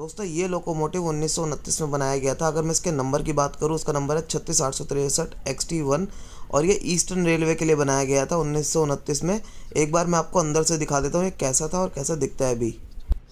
दोस्तों ये लोकोमोटिव उन्नीस में बनाया गया था अगर मैं इसके नंबर की बात करूँ उसका नंबर है छत्तीस आठ सौ तिरसठ वन और ये ईस्टर्न रेलवे के लिए बनाया गया था उन्नीस में एक बार मैं आपको अंदर से दिखा देता हूँ ये कैसा था और कैसा दिखता है अभी